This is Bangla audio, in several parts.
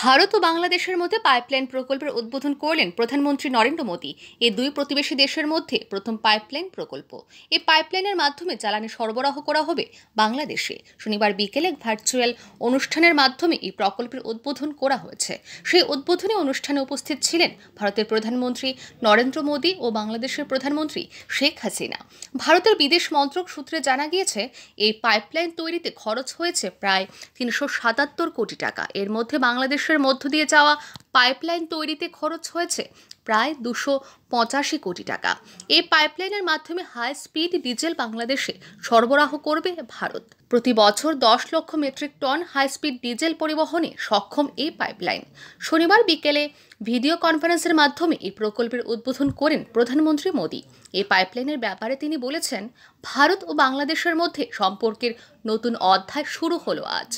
ভারত ও বাংলাদেশের মধ্যে পাইপলাইন প্রকল্পের উদ্বোধন করলেন প্রধানমন্ত্রী নরেন্দ্র মোদী এই দুই প্রতিবেশী দেশের মধ্যে প্রথম পাইপলাইন প্রকল্প এই পাইপলাইনের মাধ্যমে জ্বালানি সরবরাহ করা হবে বাংলাদেশে শনিবার বিকেলে ভার্চুয়াল অনুষ্ঠানের মাধ্যমে এই প্রকল্পের উদ্বোধন করা হয়েছে সেই উদ্বোধনী অনুষ্ঠানে উপস্থিত ছিলেন ভারতের প্রধানমন্ত্রী নরেন্দ্র মোদী ও বাংলাদেশের প্রধানমন্ত্রী শেখ হাসিনা ভারতের বিদেশ মন্ত্রক সূত্রে জানা গিয়েছে এই পাইপলাইন তৈরিতে খরচ হয়েছে প্রায় তিনশো সাতাত্তর কোটি টাকা এর মধ্যে বাংলাদেশ বাংলাদেশের মধ্য দিয়ে যাওয়া পাইপলাইন তৈরিতে খরচ হয়েছে প্রায় দুশো পঁচাশি কোটি টাকা এই পাইপলাইনের মাধ্যমে হাই স্পিড ডিজেল বাংলাদেশে সরবরাহ করবে ভারত প্রতি বছর দশ লক্ষ metric ton high speed diesel পরিবহনে সক্ষম এই পাইপলাইন শনিবার বিকেলে ভিডিও কনফারেন্সের মাধ্যমে এই প্রকল্পের উদ্বোধন করেন প্রধানমন্ত্রী মোদী এই পাইপলাইনের ব্যাপারে তিনি বলেছেন ভারত ও বাংলাদেশের মধ্যে সম্পর্কের নতুন অধ্যায় শুরু হলো আজ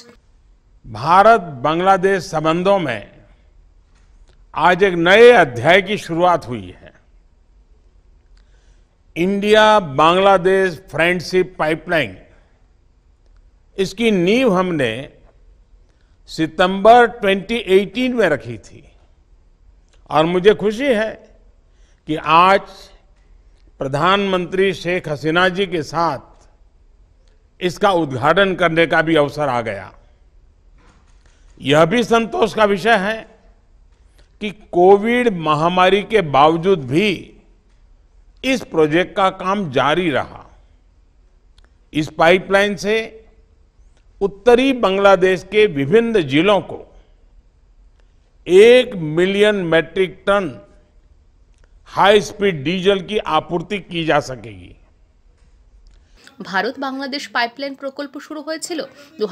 भारत बांग्लादेश संबंधों में आज एक नए अध्याय की शुरुआत हुई है इंडिया बांग्लादेश फ्रेंडशिप पाइपलाइन इसकी नींव हमने सितंबर 2018 में रखी थी और मुझे खुशी है कि आज प्रधानमंत्री शेख हसीना जी के साथ इसका उद्घाटन करने का भी अवसर आ गया यह भी संतोष का विषय है कि कोविड महामारी के बावजूद भी इस प्रोजेक्ट का काम जारी रहा इस पाइपलाइन से उत्तरी बांग्लादेश के विभिन्न जिलों को एक million metric ton high speed diesel की आपूर्ति की जा सकेगी ভারত বাংলাদেশ পাইপলাইন প্রকল্প শুরু হয়েছিল দু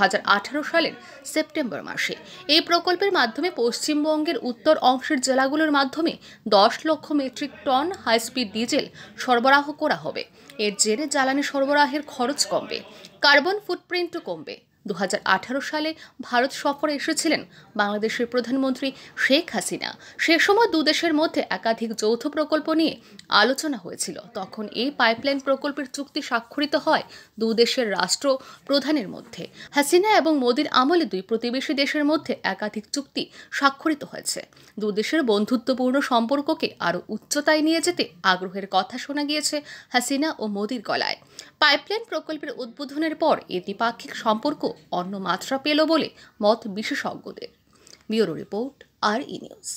সালের সেপ্টেম্বর মাসে এই প্রকল্পের মাধ্যমে পশ্চিমবঙ্গের উত্তর অংশের জেলাগুলোর মাধ্যমে দশ লক্ষ মেট্রিক টন হাইস্পিড ডিজেল সরবরাহ করা হবে এর জেরে জ্বালানি সরবরাহের খরচ কমবে কার্বন ফুটপ্রিন্টও কমবে দু সালে ভারত সফরে এসেছিলেন বাংলাদেশের প্রধানমন্ত্রী শেখ হাসিনা সে সময় দুদেশের মধ্যে একাধিক যৌথ প্রকল্প নিয়ে আলোচনা হয়েছিল তখন এই পাইপলাইন প্রকল্পের চুক্তি স্বাক্ষরিত হয় দুদেশের রাষ্ট্র প্রধানের মধ্যে হাসিনা এবং মোদির আমলে দুই প্রতিবেশী দেশের মধ্যে একাধিক চুক্তি স্বাক্ষরিত হয়েছে দুদেশের বন্ধুত্বপূর্ণ সম্পর্ককে আরও উচ্চতায় নিয়ে যেতে আগ্রহের কথা শোনা গিয়েছে হাসিনা ও মোদির গলায় পাইপলাইন প্রকল্পের উদ্বোধনের পর এ দ্বিপাক্ষিক সম্পর্ক অন্য মাত্রা পেল বলে মত বিশেষজ্ঞদের ব্যুরো রিপোর্ট আর ই নিউজ